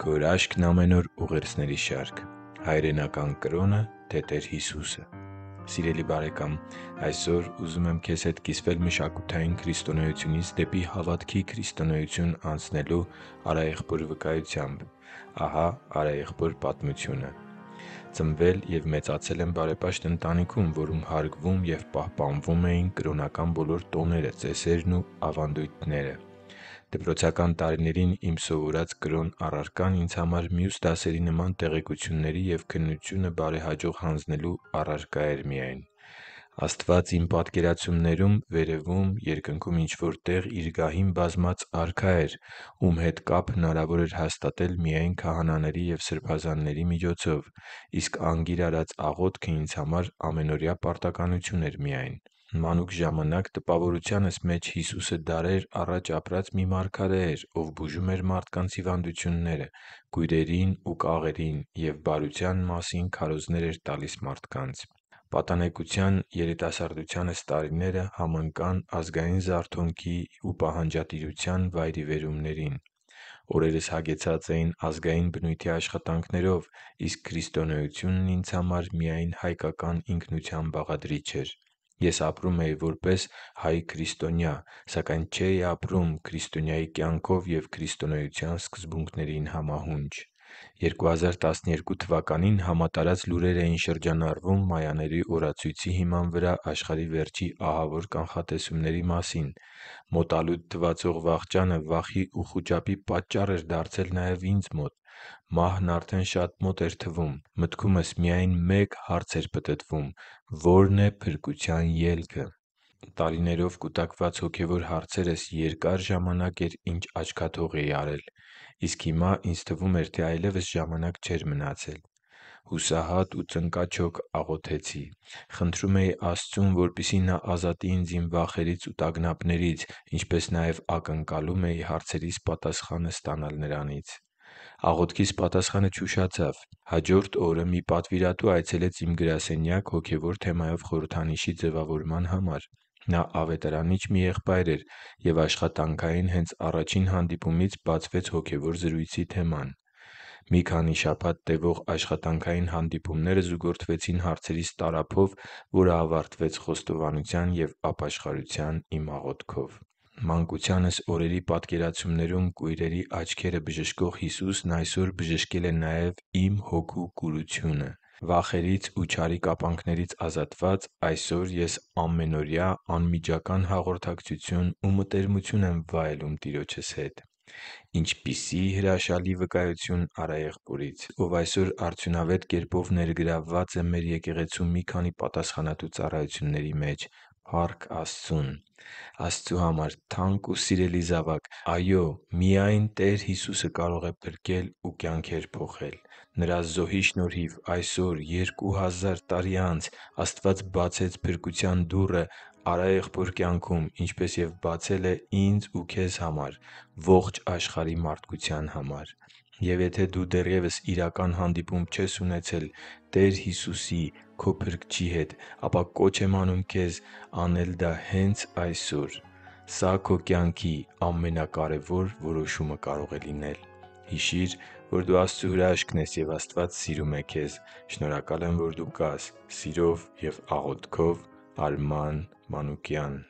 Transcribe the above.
«Քո հրաշքն՝ ամեն օր» ուղերձների շարք։ Հայրենական կրոնը թե Տեր Հիսուսը Սիրելի՛ բարեկամ, այսօր ուզում եմ քեզ հետ կիսվել մշակութային քրիստոնեությունից դեպի հավատքի քրիստոնեություն անցնելու արարողբոր վկայությամբ։ Ահա արարողբոր պատմությունը։ Ծնվել և մեծացել եմ բարեպաշտ ընտանիքում, որում հարգվում և պահպանվում էին կրոնական բոլոր տոները, ծեսերն ու ավանդույթները։ Դպրոցական տարիներին իմ սովորած կրոն առարկան ինձ համար մյուս դասերի նման տեղեկությունների և քննությունը բարեհաջող հանձնելու առարկա էր միայն։ Աստված իմ պատկերացումներում վերևում, երկնքում ինչ-որ տեղ Իր գահին բազմած արքա էր, Ում հետ կապ հնարավոր էր հաստատել միայն քահանաների և սրբազանների միջոցով, իսկ անգիր արած աղոթքը ինձ համար ամենօրյա պարտականություն էր միայն։ Մանուկ ժամանակ տպավորությանս մեջ Հիսուսը դարեր առաջ ապրած մի մարգարե էր, ով բուժում էր մարդկանց հիվանդությունները, կույրերին ու կաղերին և բարության մասին քարոզներ էր տալիս մարդկանց։ Պատանեկության երիտասարդությանս տարիները համընկան ազգային զարթոնքի ու պահանջատիրության վայրիվերումներին։ Օրերս հագեցած էին ազգային բնույթի աշխատանքներով, իսկ քրիստոնեությունն ինձ համար միայն հայկական ինքնության բաղադրիչ էր։ Ես ապրում էի որպես հայ քրիստոնյա, սակայն չէի ապրում քրիստոնյայի կյանքով և քրիստոնեության սկզբունքներին համահունչ։ 2012 թվականին համատարած լուրեր էին շրջանառվում Maյաների օրացույցի հիման վրա աշխարհի վերջի ահավոր կանխատեսումների մասին։ Մոտալուտ թվացող վախճանը վախի ու խուճապի պատճառ էր դարձել նաև ինձ մոտ։ Մահն արդեն շատ մոտ էր թվում։ Մտքումս միայն մեկ հարց էր պտտվում՝ ո՞րն է փրկության ելքը։ Տարիներով կուտակված հոգևոր հարցերս երկար ժամանակ էր, ինչ աչքաթող էի արել իսկ հիմա ինձ թվում էր, թե այլևս ժամանակ չէր մնացել։ Հուսահատ ու ծնկաչոք աղոթեցի։ Խնդրում էի Աստծուն, որպեսզի Նա ազատի ինձ իմ վախերից ու տագնապներից, ինչպես նաև ակնկալում էի հարցերիս պատասխանը ստանալ Նրանից։ Աղոթքիս պատասխանը չուշացավ։ Հաջորդ օրը մի պատվիրատու այցելեց իմ գրասենյակ հոգևոր թեմայով խորհրդանիշի ձևավորման համար։ Նա ավետարանիչ մի եղբայր էր, և աշխատանքային հենց առաջին հանդիպումից բացվեց հոգևոր զրույցի թեման։ Մի քանի շաբաթ տևող աշխատանքային հանդիպումները զուգորդվեցին հարցերիս տարափով, որը ավարտվեց խոստովանության և ապաշխարության իմաղոթքով։ Մանկությանս օրերի պատկերացումներում կույրերի աչքերը բժշկող Հիսուսն այսօր բժշկել է նաև իմ հոգու կուրությունը։ Վախերից ու չարի կապանքներից ազատված, այսօր ես ամենօրյա անմիջական հաղորդակցություն ու մտերմություն եմ վայելում Տիրոջս հետ։ Ինչպիսի՜ հրաշալի վկայություն Արայեղբորից, ով այսօր արդյունավետ կերպով ներգրավված է մեր եկեղեցու մի քանի պատասխանատու ծառայությունների մեջ, հարկ Աստծուն։ Աստծու համար թանկ ու սիրելի՛ զավակ, այո՛, միայն Տեր Հիսուսը կարող է փրկել ու կյանքեր փոխել։ Նրա զոհի շնորհիվ այսօր, երկու հազար տարի անց, Աստված բացեց փրկության դուռը արա եղբոր կյանքում, ինչպես և բացել է ինձ ու քեզ համար, ողջ աշխարհի մարդկության համար։ Եվ եթե դու դեռևս իրական հանդիպում չես ունեցել Տեր Հիսուսի՝ քո Փրկչի հետ, ապա կոչ եմ անում քեզ անել դա հենց այսօր։ Սա քո կյանքի ամենակարևոր որոշումը կարող է լինել։ Հիշի՛ր, որ դու Աստծո հրաշքն ես, և Աստված սիրում է քեզ։ Շնորհակալ եմ, որ դու կա՛ս։ Սիրով և աղոթքով Արման Մանուկյան